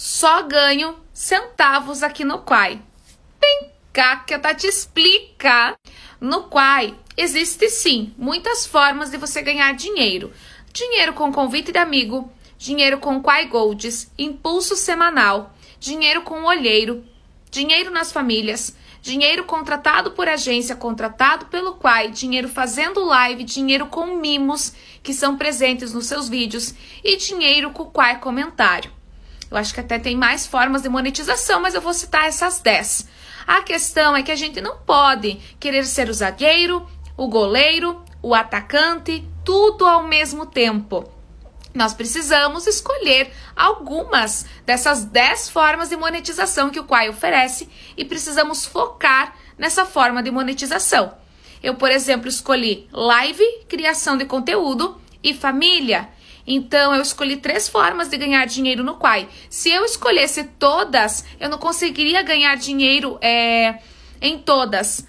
só ganho centavos aqui no Quai. Vem cá que a tá te explica. No Quai existe sim muitas formas de você ganhar dinheiro. Dinheiro com convite de amigo, dinheiro com Quai Golds, impulso semanal, dinheiro com olheiro, dinheiro nas famílias, dinheiro contratado por agência, contratado pelo Quai, dinheiro fazendo live, dinheiro com mimos que são presentes nos seus vídeos e dinheiro com o Quai comentário. Eu acho que até tem mais formas de monetização, mas eu vou citar essas 10. A questão é que a gente não pode querer ser o zagueiro, o goleiro, o atacante, tudo ao mesmo tempo. Nós precisamos escolher algumas dessas 10 formas de monetização que o Quai oferece e precisamos focar nessa forma de monetização. Eu, por exemplo, escolhi live, criação de conteúdo e família. Então eu escolhi três formas de ganhar dinheiro no Quai. Se eu escolhesse todas, eu não conseguiria ganhar dinheiro é, em todas.